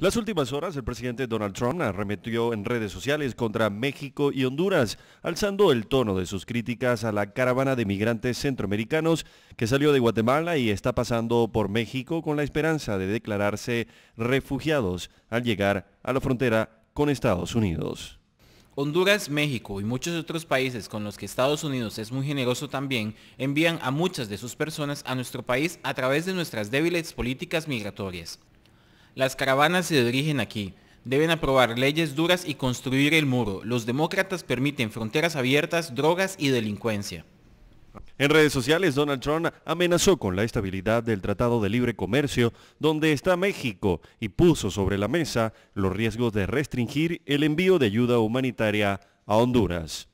Las últimas horas, el presidente Donald Trump arremetió en redes sociales contra México y Honduras, alzando el tono de sus críticas a la caravana de migrantes centroamericanos que salió de Guatemala y está pasando por México con la esperanza de declararse refugiados al llegar a la frontera con Estados Unidos. Honduras, México y muchos otros países con los que Estados Unidos es muy generoso también envían a muchas de sus personas a nuestro país a través de nuestras débiles políticas migratorias. Las caravanas se dirigen aquí. Deben aprobar leyes duras y construir el muro. Los demócratas permiten fronteras abiertas, drogas y delincuencia. En redes sociales, Donald Trump amenazó con la estabilidad del Tratado de Libre Comercio donde está México y puso sobre la mesa los riesgos de restringir el envío de ayuda humanitaria a Honduras.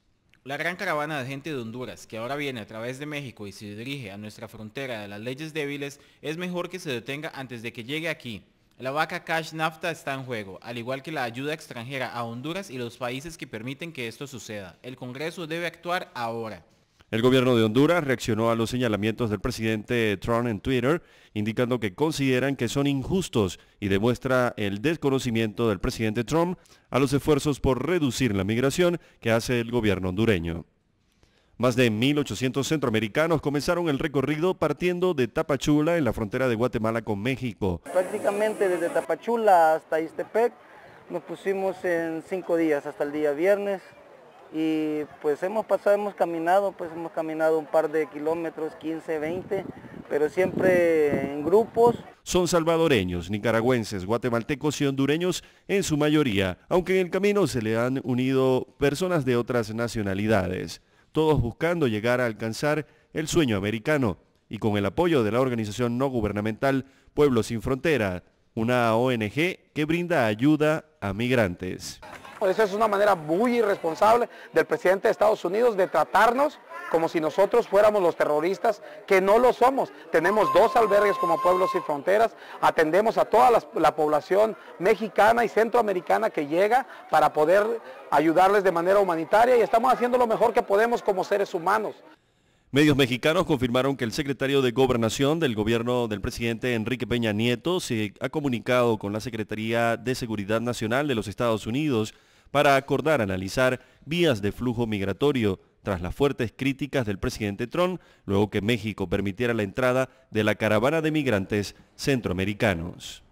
La gran caravana de gente de Honduras que ahora viene a través de México y se dirige a nuestra frontera de las leyes débiles es mejor que se detenga antes de que llegue aquí. La vaca cash nafta está en juego, al igual que la ayuda extranjera a Honduras y los países que permiten que esto suceda. El Congreso debe actuar ahora. El gobierno de Honduras reaccionó a los señalamientos del presidente Trump en Twitter, indicando que consideran que son injustos y demuestra el desconocimiento del presidente Trump a los esfuerzos por reducir la migración que hace el gobierno hondureño. Más de 1.800 centroamericanos comenzaron el recorrido partiendo de Tapachula en la frontera de Guatemala con México. Prácticamente desde Tapachula hasta Istepec nos pusimos en cinco días hasta el día viernes y pues hemos pasado, hemos caminado, pues hemos caminado un par de kilómetros, 15, 20, pero siempre en grupos. Son salvadoreños, nicaragüenses, guatemaltecos y hondureños en su mayoría, aunque en el camino se le han unido personas de otras nacionalidades todos buscando llegar a alcanzar el sueño americano y con el apoyo de la organización no gubernamental Pueblos sin Frontera, una ONG que brinda ayuda a migrantes. Por eso es una manera muy irresponsable del presidente de Estados Unidos de tratarnos como si nosotros fuéramos los terroristas, que no lo somos. Tenemos dos albergues como Pueblos sin Fronteras, atendemos a toda la población mexicana y centroamericana que llega para poder ayudarles de manera humanitaria y estamos haciendo lo mejor que podemos como seres humanos. Medios mexicanos confirmaron que el secretario de Gobernación del gobierno del presidente Enrique Peña Nieto se ha comunicado con la Secretaría de Seguridad Nacional de los Estados Unidos para acordar analizar vías de flujo migratorio tras las fuertes críticas del presidente Trump, luego que México permitiera la entrada de la caravana de migrantes centroamericanos.